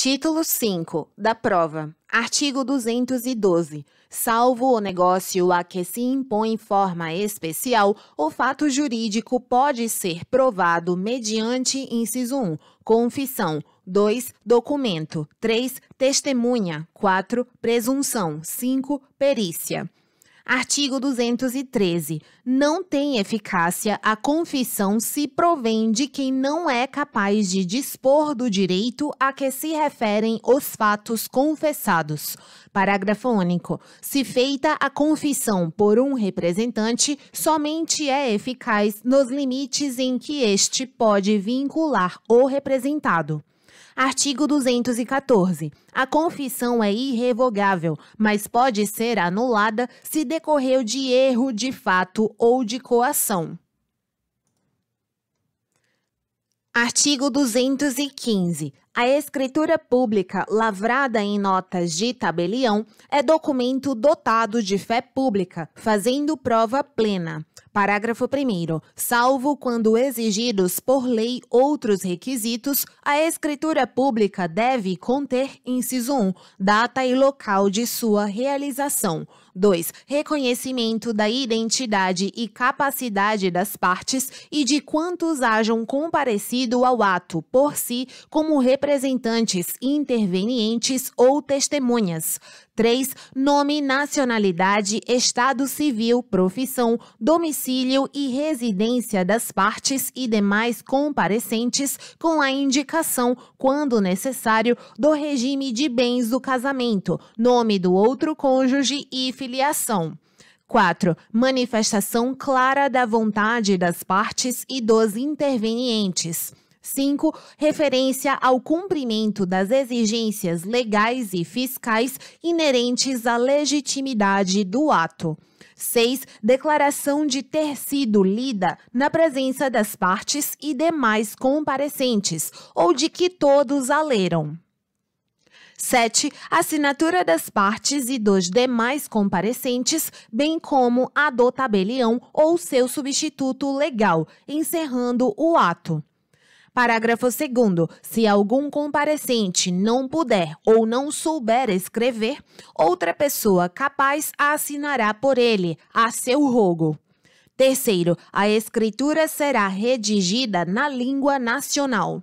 Título 5 da prova. Artigo 212. Salvo o negócio a que se impõe forma especial, o fato jurídico pode ser provado mediante inciso 1, confissão, 2, documento, 3, testemunha, 4, presunção, 5, perícia. Artigo 213. Não tem eficácia a confissão se provém de quem não é capaz de dispor do direito a que se referem os fatos confessados. Parágrafo único. Se feita a confissão por um representante, somente é eficaz nos limites em que este pode vincular o representado. Artigo 214. A confissão é irrevogável, mas pode ser anulada se decorreu de erro de fato ou de coação. Artigo 215. A escritura pública, lavrada em notas de tabelião, é documento dotado de fé pública, fazendo prova plena. Parágrafo 1. Salvo quando exigidos por lei outros requisitos, a escritura pública deve conter, inciso 1, data e local de sua realização. 2. Reconhecimento da identidade e capacidade das partes e de quantos hajam comparecido ao ato por si como representantes representantes intervenientes ou testemunhas. 3. Nome, nacionalidade, estado civil, profissão, domicílio e residência das partes e demais comparecentes, com a indicação, quando necessário, do regime de bens do casamento, nome do outro cônjuge e filiação. 4. Manifestação clara da vontade das partes e dos intervenientes. 5. Referência ao cumprimento das exigências legais e fiscais inerentes à legitimidade do ato. 6. Declaração de ter sido lida na presença das partes e demais comparecentes, ou de que todos a leram. 7. Assinatura das partes e dos demais comparecentes, bem como a do tabelião ou seu substituto legal, encerrando o ato. Parágrafo 2. Se algum comparecente não puder ou não souber escrever, outra pessoa capaz assinará por ele, a seu rogo. Terceiro, a escritura será redigida na língua nacional.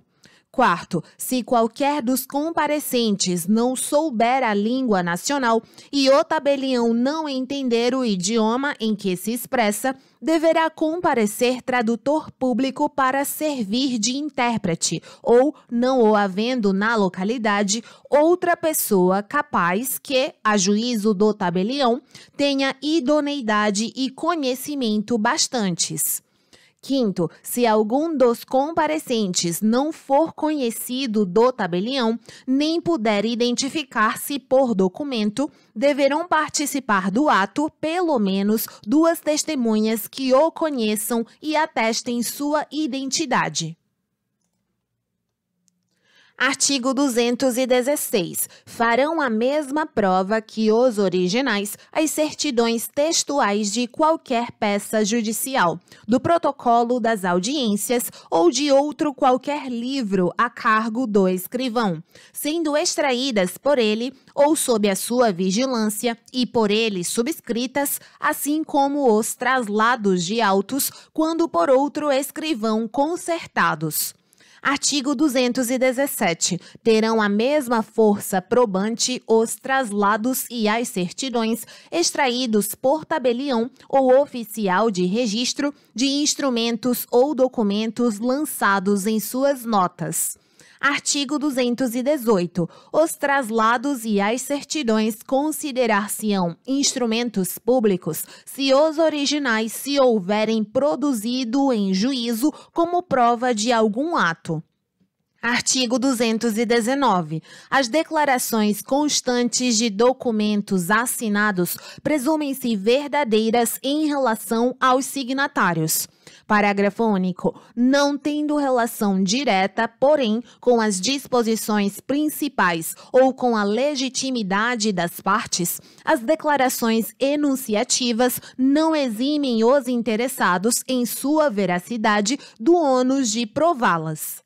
Quarto, se qualquer dos comparecentes não souber a língua nacional e o tabelião não entender o idioma em que se expressa, deverá comparecer tradutor público para servir de intérprete, ou, não o havendo na localidade, outra pessoa capaz que, a juízo do tabelião, tenha idoneidade e conhecimento bastantes. Quinto, se algum dos comparecentes não for conhecido do tabelião, nem puder identificar-se por documento, deverão participar do ato pelo menos duas testemunhas que o conheçam e atestem sua identidade. Artigo 216. Farão a mesma prova que os originais as certidões textuais de qualquer peça judicial, do protocolo das audiências ou de outro qualquer livro a cargo do escrivão, sendo extraídas por ele ou sob a sua vigilância e por ele subscritas, assim como os traslados de autos quando por outro escrivão concertados. Artigo 217. Terão a mesma força probante os traslados e as certidões extraídos por tabelião ou oficial de registro de instrumentos ou documentos lançados em suas notas. Artigo 218. Os traslados e as certidões considerar-se-ão instrumentos públicos se os originais se houverem produzido em juízo como prova de algum ato. Artigo 219. As declarações constantes de documentos assinados presumem-se verdadeiras em relação aos signatários. Parágrafo único. Não tendo relação direta, porém, com as disposições principais ou com a legitimidade das partes, as declarações enunciativas não eximem os interessados em sua veracidade do ônus de prová-las.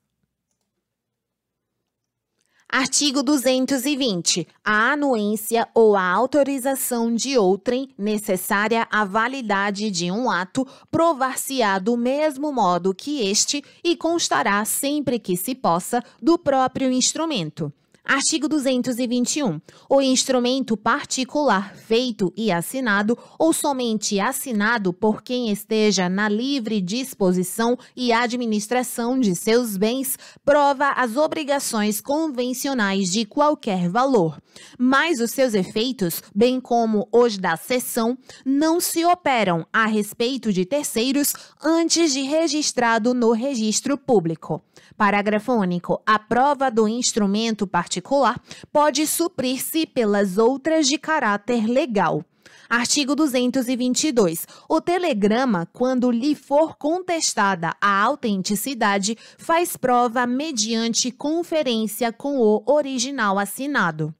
Artigo 220. A anuência ou a autorização de outrem necessária à validade de um ato provar-se-á do mesmo modo que este e constará sempre que se possa do próprio instrumento. Artigo 221. O instrumento particular feito e assinado ou somente assinado por quem esteja na livre disposição e administração de seus bens prova as obrigações convencionais de qualquer valor, mas os seus efeitos, bem como os da cessão, não se operam a respeito de terceiros antes de registrado no registro público. Parágrafo único. A prova do instrumento particular particular pode suprir-se pelas outras de caráter legal. Artigo 222. O telegrama, quando lhe for contestada a autenticidade, faz prova mediante conferência com o original assinado.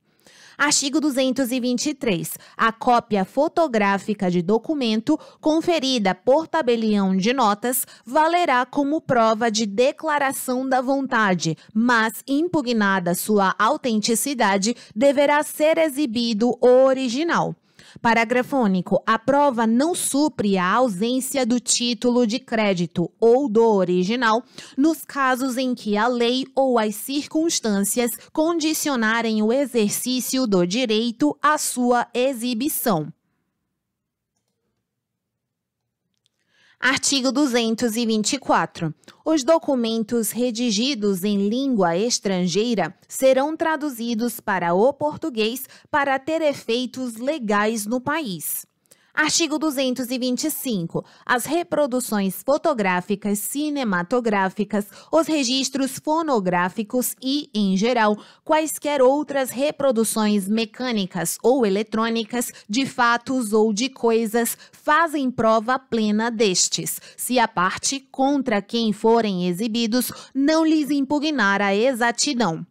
Artigo 223. A cópia fotográfica de documento conferida por tabelião de notas valerá como prova de declaração da vontade, mas impugnada sua autenticidade, deverá ser exibido o original. Parágrafo único. A prova não supre a ausência do título de crédito ou do original nos casos em que a lei ou as circunstâncias condicionarem o exercício do direito à sua exibição. Artigo 224. Os documentos redigidos em língua estrangeira serão traduzidos para o português para ter efeitos legais no país. Artigo 225. As reproduções fotográficas, cinematográficas, os registros fonográficos e, em geral, quaisquer outras reproduções mecânicas ou eletrônicas de fatos ou de coisas fazem prova plena destes, se a parte contra quem forem exibidos não lhes impugnar a exatidão.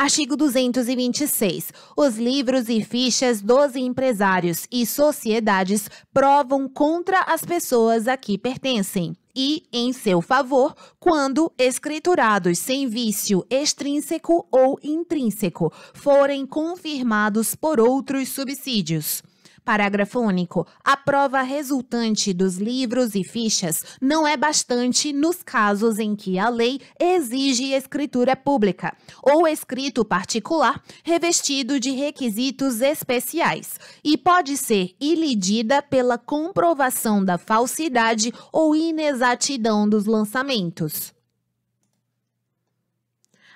Artigo 226. Os livros e fichas dos empresários e sociedades provam contra as pessoas a que pertencem e em seu favor quando escriturados sem vício extrínseco ou intrínseco forem confirmados por outros subsídios. Parágrafo único. A prova resultante dos livros e fichas não é bastante nos casos em que a lei exige escritura pública ou escrito particular revestido de requisitos especiais e pode ser ilidida pela comprovação da falsidade ou inexatidão dos lançamentos.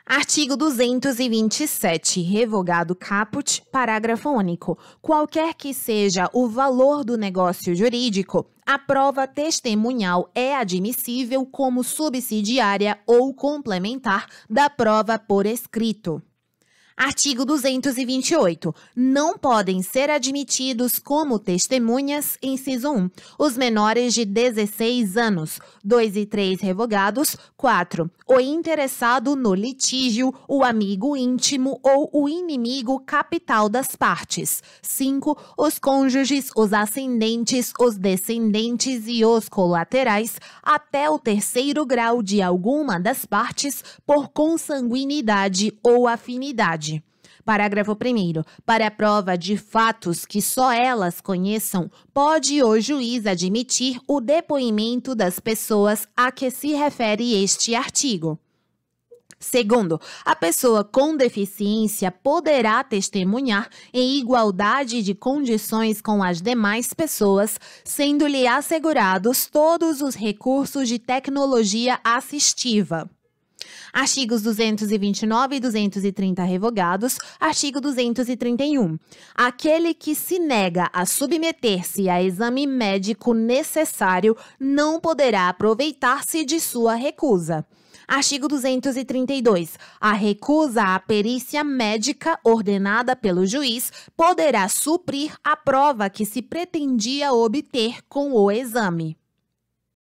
Artigo 227, revogado caput, parágrafo único. Qualquer que seja o valor do negócio jurídico, a prova testemunhal é admissível como subsidiária ou complementar da prova por escrito. Artigo 228. Não podem ser admitidos como testemunhas, inciso 1, os menores de 16 anos, 2 e 3 revogados, 4, o interessado no litígio, o amigo íntimo ou o inimigo capital das partes, 5, os cônjuges, os ascendentes, os descendentes e os colaterais, até o terceiro grau de alguma das partes por consanguinidade ou afinidade. Parágrafo 1. Para a prova de fatos que só elas conheçam, pode o juiz admitir o depoimento das pessoas a que se refere este artigo. Segundo, a pessoa com deficiência poderá testemunhar em igualdade de condições com as demais pessoas, sendo-lhe assegurados todos os recursos de tecnologia assistiva. Artigos 229 e 230 revogados. Artigo 231. Aquele que se nega a submeter-se a exame médico necessário não poderá aproveitar-se de sua recusa. Artigo 232. A recusa à perícia médica ordenada pelo juiz poderá suprir a prova que se pretendia obter com o exame.